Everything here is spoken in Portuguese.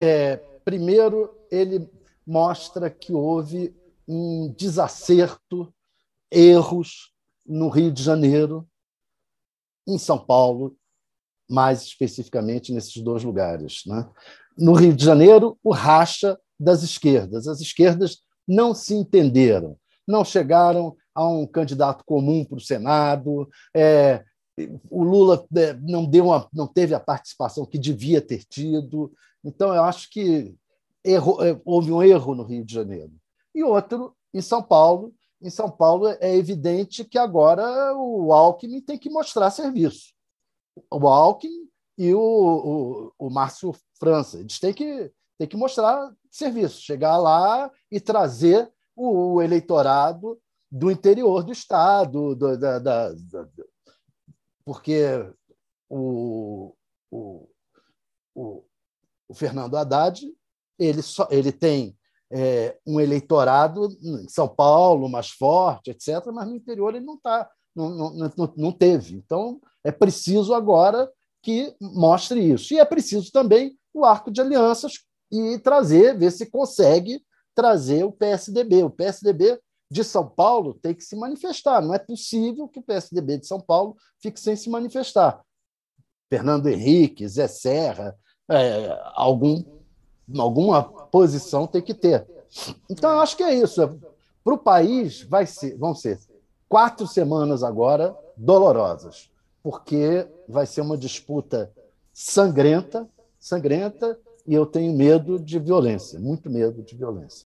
é, primeiro, ele mostra que houve um desacerto, erros no Rio de Janeiro, em São Paulo, mais especificamente nesses dois lugares. Né? No Rio de Janeiro, o racha das esquerdas. As esquerdas não se entenderam, não chegaram a um candidato comum para o Senado, é, o Lula né, não, deu uma, não teve a participação que devia ter tido. Então, eu acho que erro, é, houve um erro no Rio de Janeiro. E outro em São Paulo. Em São Paulo, é evidente que agora o Alckmin tem que mostrar serviço. O Alckmin e o, o, o Márcio França. Eles têm que, têm que mostrar serviço, chegar lá e trazer o, o eleitorado do interior do Estado, do, da, da, da, porque o, o, o, o Fernando Haddad ele, só, ele tem é, um eleitorado em São Paulo mais forte, etc., mas no interior ele não está, não, não, não teve. Então é preciso agora que mostre isso. E é preciso também o arco de alianças e trazer, ver se consegue trazer o PSDB. O PSDB de São Paulo tem que se manifestar. Não é possível que o PSDB de São Paulo fique sem se manifestar. Fernando Henrique, Zé Serra, é, algum, alguma posição tem que ter. Então, eu acho que é isso. Para o país, vai ser, vão ser quatro semanas agora dolorosas, porque vai ser uma disputa sangrenta, sangrenta, e eu tenho medo de violência, muito medo de violência.